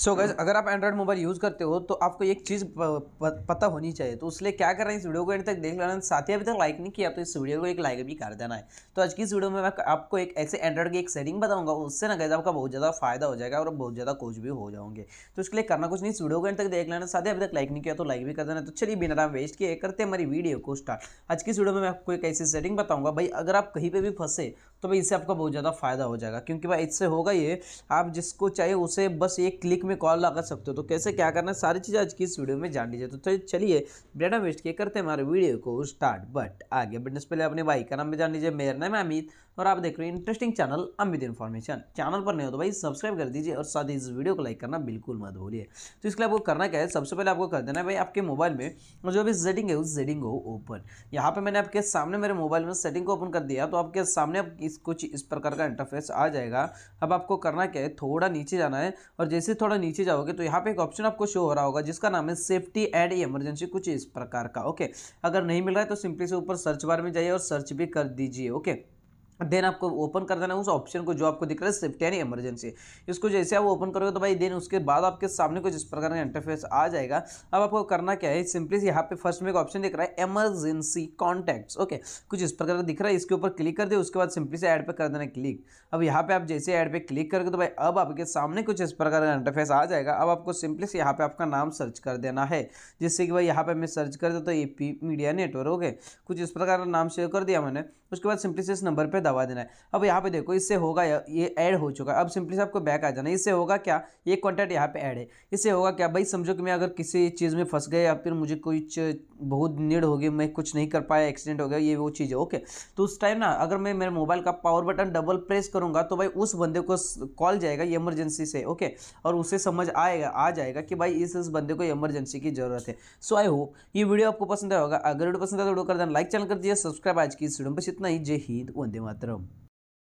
सो so gas अगर आप Android mobile use करते हो तो आपको एक चीज़ पता होनी चाहिए तो उसलिए क्या कर रहे हैं इस वीडियो को एंड तक देख लेना साथ ही अभी तक लाइक नहीं किया तो इस वीडियो को एक लाइक भी कर देना है तो आज की इस वीडियो में मैं आपको एक ऐसे एंड्रॉइड की एक सेटिंग बताऊंगा उससे ना गैस आपका बहुत ज़्यादा फायदा हो जाएगा और बहुत ज़्यादा कुछ भी हो जाओगे तो इसके लिए करना कुछ नहीं इस वीडियो को एंड तक देख लेना साथ ही अभी तक लाइक नहीं किया तो लाइक भी कर देना तो चलिए बिना नाम वेस्ट किए करते हमारी वीडियो को स्टार्ट आज की इस वीडियो में मैं आपको एक ऐसी सेटिंग बताऊँगा भाई अगर आप कहीं पर भी फंसे तो भाई इससे आपका बहुत ज़्यादा फ़ायदा हो जाएगा क्योंकि भाई इससे होगा ये आप जिसको चाहिए उसे बस एक क्लिक में कॉल लगा सकते हो तो कैसे क्या करना है सारी चीज़ आज की इस वीडियो में जान लीजिए तो, तो चलिए डेटा वेस्ट किए करते हैं हमारे वीडियो को स्टार्ट बट आगे बट पहले अपने भाई का नाम भी जान लीजिए मेरा नाम अमित और आप देख रहे हो interesting channel Amit information channel पर नहीं हो तो भाई सब्सक्राइब कर दीजिए और साथ ही इस वीडियो को लाइक करना बिल्कुल मत भूलिए तो इसके लिए आपको करना क्या है सबसे पहले आपको कर देना है भाई आपके मोबाइल में जो भी सेटिंग है उस सेटिंग को ओपन यहाँ पे मैंने आपके सामने मेरे मोबाइल में सेटिंग को ओपन कर दिया तो आपके सामने आप इस इस कुछ इस प्रकार का इंटरफेस आ जाएगा अब आपको करना क्या है थोड़ा नीचे जाना है और जैसे थोड़ा नीचे जाओगे तो यहाँ पे एक ऑप्शन आपको शो हो रहा होगा जिसका नाम है सेफ्टी एड इमरजेंसी कुछ इस प्रकार का ओके अगर नहीं मिल रहा है तो सिंपली से ऊपर सर्च बार में जाइए और सर्च भी कर दीजिए ओके देन आपको ओपन कर देना उस ऑप्शन को जो आपको दिख रहा है शिफ्ट यानी इमरजेंसी इसको जैसे आप ओपन करोगे तो भाई देन उसके बाद आपके सामने कुछ इस प्रकार का इंटरफेस आ जाएगा अब आपको करना क्या है सिंपली से यहाँ पे फर्स्ट में एक ऑप्शन दिख रहा है इमरजेंसी कॉन्टैक्ट्स ओके कुछ इस प्रकार का दिख रहा है इसके ऊपर क्लिक कर दे उसके बाद सिंपली से ऐड पर कर देना क्लिक अब यहाँ पे आप जैसे ऐड पे क्लिक करोगे तो भाई अब आपके सामने कुछ इस प्रकार का इंटरफेस आ जाएगा अब आपको सिंपली से यहाँ पे आपका नाम सर्च कर देना है जिससे कि भाई यहाँ पे मैं सर्च कर दे तो A P media network okay कुछ इस प्रकार का नाम शेयर कर दिया मैंने उसके बाद सिंपली से इस नंबर पर दबा देना है अब यहाँ पे देखो इससे होगा ये ऐड हो चुका है अब सिंपली से आपको बैक आ जाना इससे होगा क्या ये कॉन्टैक्ट यहाँ पे ऐड है इससे होगा क्या भाई समझो कि मैं अगर किसी चीज़ में फंस गया या फिर मुझे कुछ बहुत नीड होगी मैं कुछ नहीं कर पाया एक्सीडेंट हो गया ये वो चीज़ है ओके तो उस टाइम ना अगर मैं मेरे मोबाइल का पावर बटन डबल प्रेस करूँगा तो भाई उस बंदे को कॉल जाएगा इमरजेंसी से ओके और उसे समझ आएगा आ जाएगा कि भाई इस इस बंदे को इमरजेंसी की जरूरत है सो आई होप ये वीडियो आपको पसंद आएगा होगा अगर वीडियो पसंद आए तो वीडियो कर देना लाइक चैनल कर दिए सब्सक्राइब आज की इस वीडियो में नाही जहीद हिंद वंदे मातरम